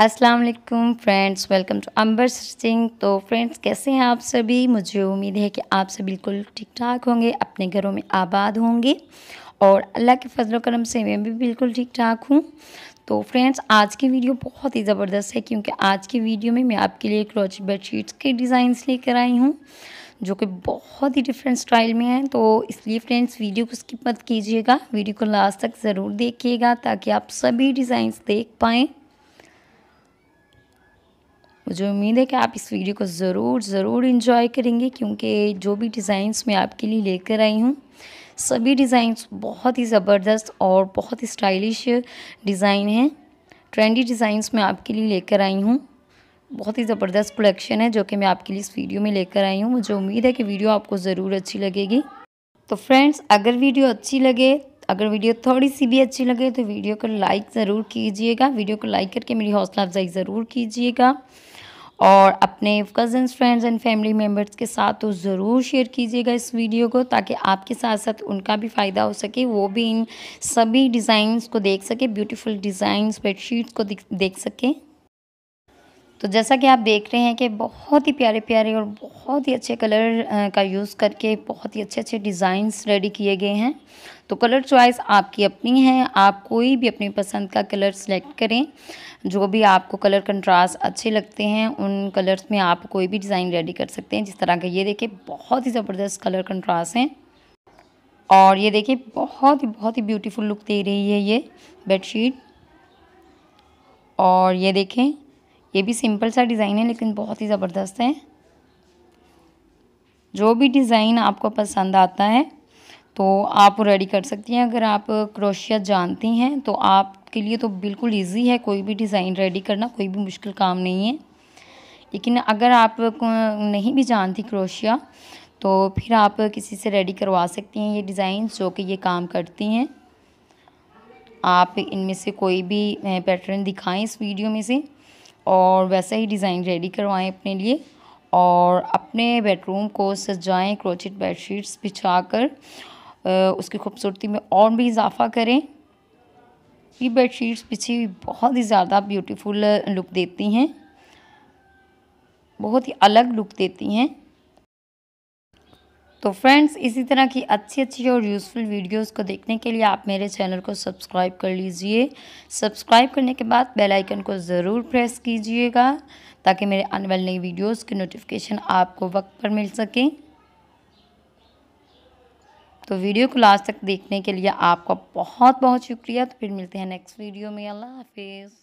अस्सलाम वालेकुम friends welcome to Amber Singh तो फ्रेंड्स कैसे हैं आप सभी मुझे उम्मीद है कि आप सब बिल्कुल ठीक ठाक होंगे अपने घरों में आबाद होंगे और अल्लाह के फजल करम से मैं भी बिल्कुल ठीक ठाक हूँ तो फ्रेंड्स आज की वीडियो बहुत ही ज़बरदस्त है क्योंकि आज की वीडियो में मैं आपके लिए क्रॉच बेडशीट्स के डिज़ाइंस लेकर आई हूँ जो कि बहुत ही डिफरेंट स्टाइल में है तो इसलिए फ्रेंड्स वीडियो को स्किप मत कीजिएगा वीडियो को लास्ट तक ज़रूर देखिएगा ताकि आप सभी डिज़ाइंस देख पाएँ मुझे उम्मीद है कि आप इस वीडियो को ज़रूर ज़रूर इन्जॉय करेंगे क्योंकि जो भी डिज़ाइंस मैं आपके लिए लेकर आई हूँ सभी डिज़ाइंस बहुत ही ज़बरदस्त और बहुत ही स्टाइलिश डिज़ाइन हैं ट्रेंडी डिज़ाइंस मैं आपके लिए लेकर आई हूँ बहुत ही ज़बरदस्त कलेक्शन है जो कि मैं आपके लिए इस वीडियो में लेकर आई हूँ मुझे उम्मीद है कि वीडियो आपको ज़रूर अच्छी लगेगी तो फ्रेंड्स अगर वीडियो अच्छी लगे अगर वीडियो थोड़ी सी भी अच्छी लगे तो वीडियो को लाइक ज़रूर कीजिएगा वीडियो को लाइक करके मेरी हौसला अफजाई ज़रूर कीजिएगा और अपने cousins friends and family members के साथ तो ज़रूर शेयर कीजिएगा इस वीडियो को ताकि आपके साथ साथ उनका भी फ़ायदा हो सके वो भी इन सभी डिज़ाइंस को देख सके ब्यूटीफुल डिज़ाइंस बेडशीट्स को देख सकें तो जैसा कि आप देख रहे हैं कि बहुत ही प्यारे प्यारे और बहुत ही अच्छे कलर का यूज़ करके बहुत ही अच्छे अच्छे डिज़ाइंस रेडी किए गए हैं तो कलर चॉइस आपकी अपनी है आप कोई भी अपनी पसंद का कलर सेलेक्ट करें जो भी आपको कलर कंट्रास्ट अच्छे लगते हैं उन कलर्स में आप कोई भी डिज़ाइन रेडी कर सकते हैं जिस तरह का ये देखें बहुत ही ज़बरदस्त कलर कंट्रास्ट हैं और ये देखिए बहुत ही बहुत ही ब्यूटीफुल लुक दे रही है ये बेडशीट और ये देखें ये भी सिंपल सा डिज़ाइन है लेकिन बहुत ही ज़बरदस्त है जो भी डिज़ाइन आपको पसंद आता है तो आप रेडी कर सकती हैं अगर आप क्रोशिया जानती हैं तो आपके लिए तो बिल्कुल इजी है कोई भी डिज़ाइन रेडी करना कोई भी मुश्किल काम नहीं है लेकिन अगर आप नहीं भी जानती क्रोशिया तो फिर आप किसी से रेडी करवा सकती हैं ये डिज़ाइन जो कि ये काम करती हैं आप इनमें से कोई भी पैटर्न दिखाएं इस वीडियो में से और वैसा ही डिज़ाइन रेडी करवाएं अपने लिए और अपने बेडरूम को सजाएं क्रोचेट बेडशीट्स बिछा कर उसकी खूबसूरती में और भी इजाफा करें ये बेडशीट्स पीछे हुई बहुत ही ज़्यादा ब्यूटीफुल लुक देती हैं बहुत ही अलग लुक देती हैं तो फ्रेंड्स इसी तरह की अच्छी अच्छी और यूज़फुल वीडियोस को देखने के लिए आप मेरे चैनल को सब्सक्राइब कर लीजिए सब्सक्राइब करने के बाद बेल आइकन को ज़रूर प्रेस कीजिएगा ताकि मेरे आने वाली नई वीडियोस की नोटिफिकेशन आपको वक्त पर मिल सके तो वीडियो को लास्ट तक देखने के लिए आपका बहुत बहुत शुक्रिया तो फिर मिलते हैं नेक्स्ट वीडियो में अल्लाह हाफिज़